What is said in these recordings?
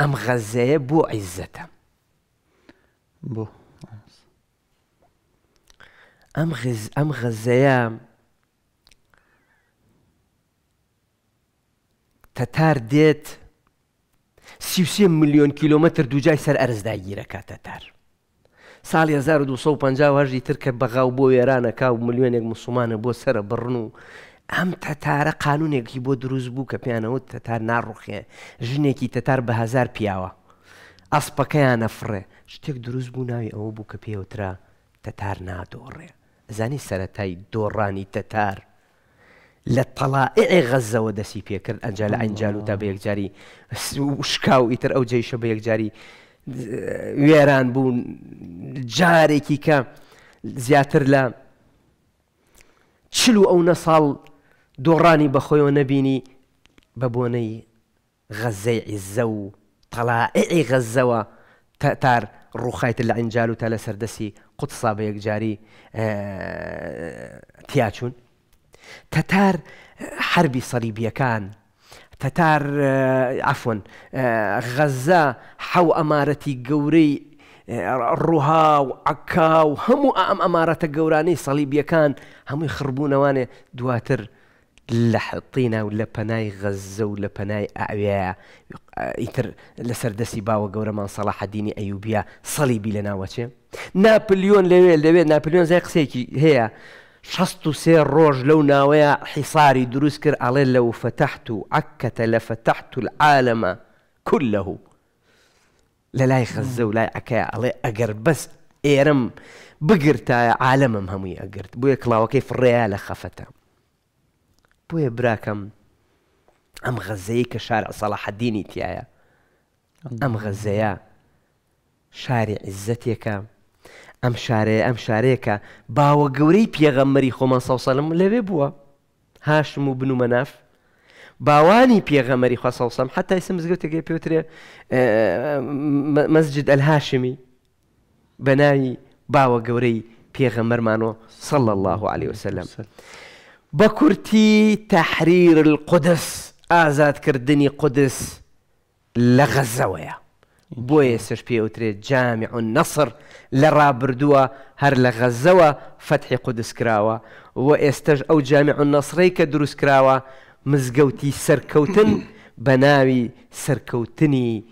أم غزاب عزة بو أم غز أم غزايا تتار ديت سيوسي مليون كيلومتر دو جاي سر أرز داي تتار سال يزار دو صو پنجا واجي تركب بغاو بو يرانا كاو مليون مسلمان بو سر برنو ئەم تەتارە قانونێکی بۆ دروست بوو کە پیانەوە تەتار ناڕوخێ ژنێکی تەتار بە هزار پیاوە ئەسپەکەیان نەفرێ شتێک دروست بوو ناوی ئەوە بوو کە پێوترا تەتار نادۆڕێ زانی سەتای دۆڕانی تەتار لە تەڵائێ غەزەوە دەسی پێکرد ئەنج لە ئەنجال و تا بە یەکجاری شکا و ئیتر ئەو جێیشە بە یەکجاری وێران بوون جارێکی کە زیاتر لە چلو ئەو نە ساڵ دوراني بەخۆیەوە نەبینی بابوني غزي عزو طلائعي و تەلاعی غەزەوە تار ڕووخایتە تالا سردسي و تا جاري سەردەسی قوتسا آه، بە یەکجاری تیاچوون تەتار آه، حربی سەریبیەکان آه، عفوا ئافۆن غەزە حەو ئەمارەتی گەورەی ڕوها و عکا و هەموو ئەم ئەمارەتە گەورانەی سەلیبیەکان هەمووی دواتر لحطينا ولا بناي غزة ولا بناي أعياء آه، يتر لسردسي باو قورا من صلاح الدين أيوبيا صليبي لنا وشي نابليون لوي لوي نابليون زي قسيكي هي شستو سير روج لو ناوي حصاري دروس كر علي لو فتحت عكة لفتحت العالم كله لا لا يخز ولا عكايا علي اقر بس ايرم بقرتا عالمهم هم اقرت بويك لا وكيف الريالة خفتها بويا براك ام ام غزيك شارع صلاح الدين تيايا ام غزيا شارع عزتك ام شارع ام شاريك با وقوري بيغمري خوما صلى الله عليه وسلم بوا هاشم بن مناف باواني بيغمري خوما صلى الله حتى اسم زغوتك بيوتري آه، مسجد الهاشمي بناي با وقوري بيغمر مانو صلى الله عليه وسلم. بە کورتی تەحریر القدس ئازادکردنی قدس لە غەزەوەیە بۆیە سش پێوترێت جامی عون نەسر لە ڕابردووە هەر لە غەزەوە فەتحی قدس کراوە و ئێستش ئەو جامی عون نەسڕی کە دروست کراوە مزگەوتی سەرکەوتن بە ناوی سەرکەوتنی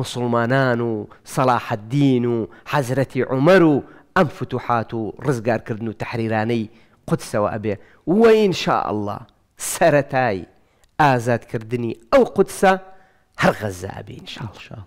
مسلمانان و سەلاحەدین و حەزرەتی عمەر و ئەم فتوحات و ڕزگارکردن و تحریرانەی قودسەوە وإن شاء الله سەتایی ئازادکردنی ئەو قودسە هەر إن انشاء الله.